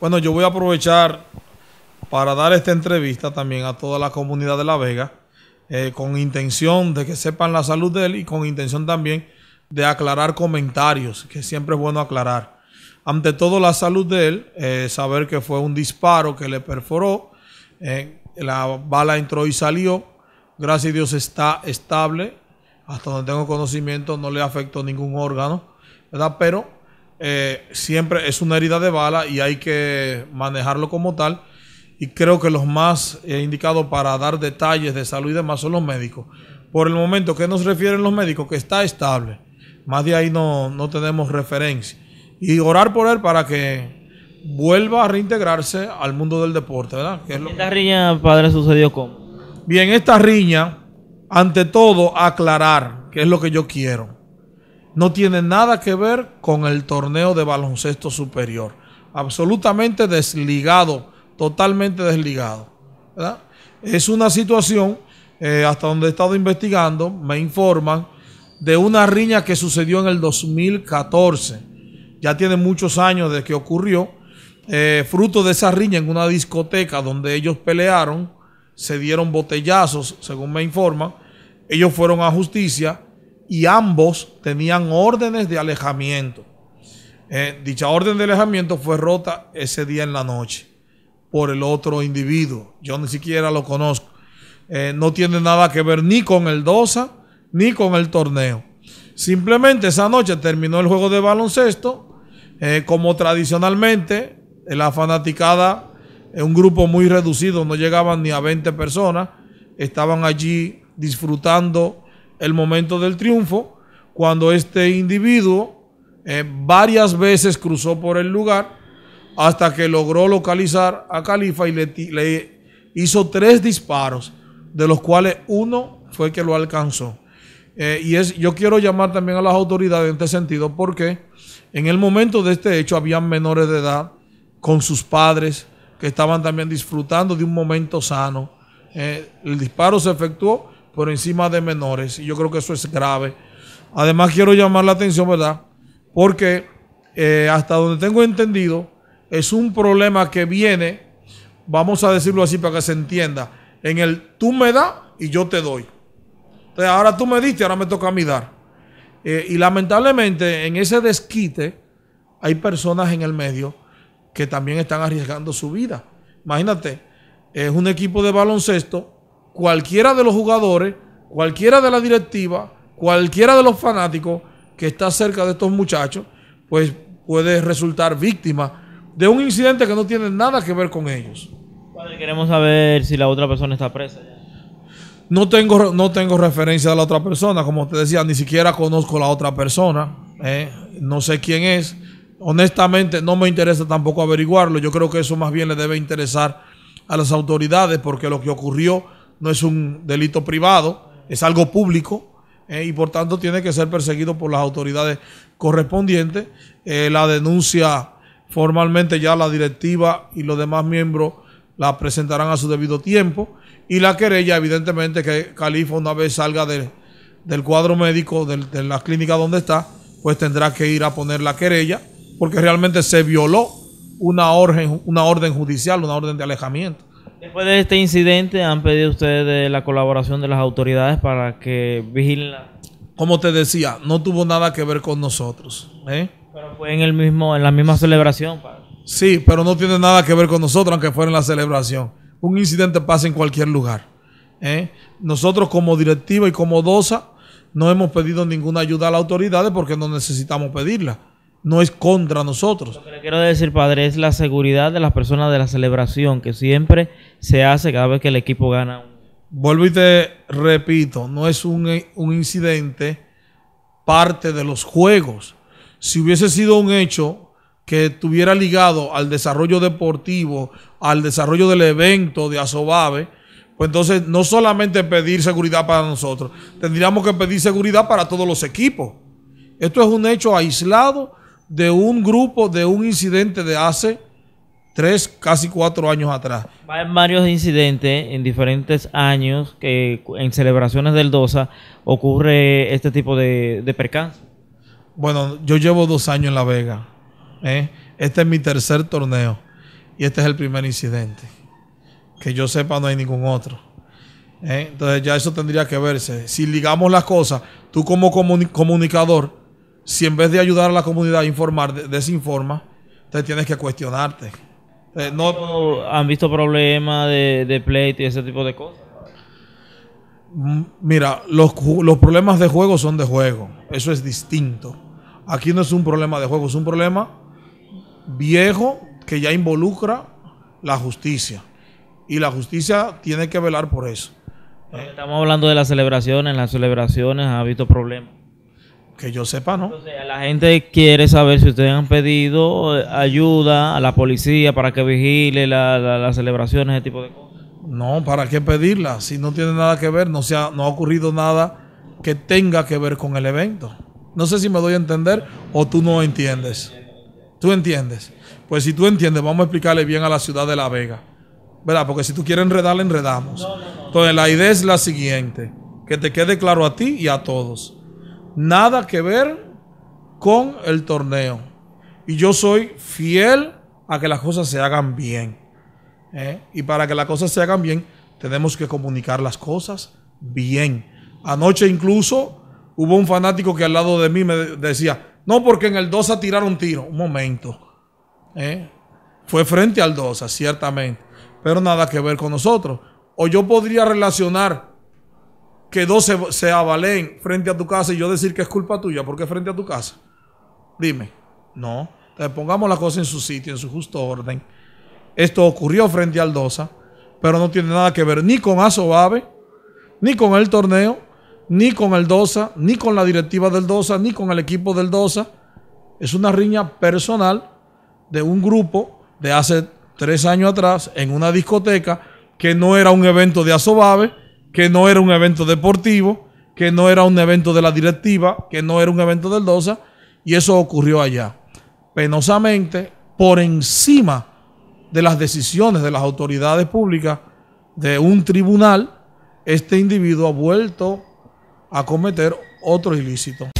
Bueno, yo voy a aprovechar para dar esta entrevista también a toda la comunidad de La Vega, eh, con intención de que sepan la salud de él y con intención también de aclarar comentarios, que siempre es bueno aclarar. Ante todo, la salud de él, eh, saber que fue un disparo que le perforó, eh, la bala entró y salió, gracias a Dios está estable, hasta donde tengo conocimiento no le afectó ningún órgano, ¿verdad? Pero eh, siempre es una herida de bala y hay que manejarlo como tal. Y creo que los más eh, indicados para dar detalles de salud y demás son los médicos. Por el momento, ¿qué nos refieren los médicos? Que está estable. Más de ahí no, tenemos referencia. Y orar por él para que vuelva a reintegrarse al mundo del deporte, ¿verdad? Que ¿Esta riña, padre, sucedió cómo? Bien, esta riña, ante todo, aclarar, qué es lo que yo quiero no tiene nada que ver con el torneo de baloncesto superior. Absolutamente desligado, totalmente desligado. Es una situación, eh, hasta donde he estado investigando, me informan, de una riña que sucedió en el 2014. Ya tiene muchos años de que ocurrió. Eh, fruto de esa riña en una discoteca donde ellos pelearon, se dieron botellazos, según me informan. Ellos fueron a justicia y ambos tenían órdenes de alejamiento. Eh, dicha orden de alejamiento fue rota ese día en la noche por el otro individuo. Yo ni siquiera lo conozco. Eh, no tiene nada que ver ni con el DOSA ni con el torneo. Simplemente esa noche terminó el juego de baloncesto. Eh, como tradicionalmente, la fanaticada un grupo muy reducido, no llegaban ni a 20 personas. Estaban allí disfrutando el momento del triunfo, cuando este individuo eh, varias veces cruzó por el lugar hasta que logró localizar a Califa y le, hizo tres disparos, de los cuales uno fue que lo alcanzó. Eh, y es, yo quiero llamar también a las autoridades en este sentido porque en el momento de este hecho habían menores de edad con sus padres que estaban también disfrutando de un momento sano. Eh, el disparo se efectuó por encima de menores, y yo creo que eso es grave. Además, quiero llamar la atención, ¿verdad? Porque eh, hasta donde tengo entendido, es un problema que viene, vamos a decirlo así para que se entienda, en el tú me das y yo te doy. Entonces, ahora tú me diste, ahora me toca a mí dar. Eh, y lamentablemente, en ese desquite, hay personas en el medio que también están arriesgando su vida. Imagínate, es un equipo de baloncesto cualquiera de los jugadores, cualquiera de la directiva, cualquiera de los fanáticos que está cerca de estos muchachos, pues puede resultar víctima de un incidente que no tiene nada que ver con ellos. queremos saber si la otra persona está presa. No tengo, no tengo referencia a la otra persona, como te decía, ni siquiera conozco a la otra persona, eh. no sé quién es. Honestamente, no me interesa tampoco averiguarlo. Yo creo que eso más bien le debe interesar a las autoridades, porque lo que ocurrió no es un delito privado, es algo público eh, y por tanto tiene que ser perseguido por las autoridades correspondientes. Eh, la denuncia formalmente ya la directiva y los demás miembros la presentarán a su debido tiempo y la querella evidentemente que Califa una vez salga del cuadro médico de, de la clínica donde está, pues tendrá que ir a poner la querella porque realmente se violó una orden, una orden judicial, una orden de alejamiento. Después de este incidente, ¿han pedido ustedes la colaboración de las autoridades para que vigilen la... Como te decía, no tuvo nada que ver con nosotros. ¿eh? Pero fue en, el mismo, en la misma celebración, padre. Sí, pero no tiene nada que ver con nosotros, aunque fuera en la celebración. Un incidente pasa en cualquier lugar. ¿eh? Nosotros como directiva y como DOSA no hemos pedido ninguna ayuda a las autoridades porque no necesitamos pedirla. No es contra nosotros. Lo que le quiero decir, padre, es la seguridad de las personas de la celebración, que siempre se hace cada vez que el equipo gana. Vuelvo y te repito, no es un, un incidente parte de los juegos. Si hubiese sido un hecho que estuviera ligado al desarrollo deportivo, al desarrollo del evento de Asobabe, pues entonces no solamente pedir seguridad para nosotros, tendríamos que pedir seguridad para todos los equipos. Esto es un hecho aislado de un grupo, de un incidente de hace tres, casi cuatro años atrás. en varios incidentes en diferentes años que en celebraciones del DOSA ocurre este tipo de, de percance. Bueno, yo llevo dos años en La Vega. ¿eh? Este es mi tercer torneo y este es el primer incidente. Que yo sepa no hay ningún otro. ¿eh? Entonces ya eso tendría que verse. Si ligamos las cosas, tú como comunicador, si en vez de ayudar a la comunidad a informar, desinforma, te tienes que cuestionarte. Eh, no, ¿Han visto problemas de, de pleito y ese tipo de cosas? Mira, los, los, problemas de juego son de juego. Eso es distinto. Aquí no es un problema de juego, es un problema viejo que ya involucra la justicia. Y la justicia tiene que velar por eso. Estamos hablando de las celebraciones. Las celebraciones ha habido problemas. Que yo sepa, ¿no? Entonces, la gente quiere saber si ustedes han pedido eh, ayuda a la policía para que vigile las celebraciones, ese tipo de cosas. No, ¿para qué pedirla? Si no tiene nada que ver, no, ha, no ha ocurrido nada que tenga que ver con el evento. No sé si me doy a entender o tú no entiendes. ¿Tú entiendes? Pues si tú entiendes, vamos a explicarle bien a la ciudad de La Vega. ¿Verdad? Porque si tú quieres enredarle, enredamos. Entonces, la idea es la siguiente. Que te quede claro a ti y a todos nada que ver con el torneo. Y yo soy fiel a que las cosas se hagan bien. ¿eh? Y para que las cosas se hagan bien, tenemos que comunicar las cosas bien. Anoche incluso hubo un fanático que al lado de mí me decía, no, porque en el DOSA tiraron tiro. Un momento. ¿eh? Fue frente al DOSA, ciertamente. Pero nada que ver con nosotros. O yo podría relacionar que dos se, avalen frente a tu casa y yo decir que es culpa tuya, porque frente a tu casa. Dime, no. Entonces pongamos la cosa en su sitio, en su justo orden. Esto ocurrió frente al Dosa, pero no tiene nada que ver ni con Asobabe, ni con el torneo, ni con el Dosa, ni con la directiva del Dosa, ni con el equipo del Dosa. Es una riña personal de un grupo de hace tres años atrás en una discoteca que no era un evento de Asobave, que no era un evento deportivo, que no era un evento de la directiva, que no era un evento del DOSA, y eso ocurrió allá. Penosamente, por encima de las decisiones de las autoridades públicas de un tribunal, este individuo ha vuelto a cometer otro ilícito.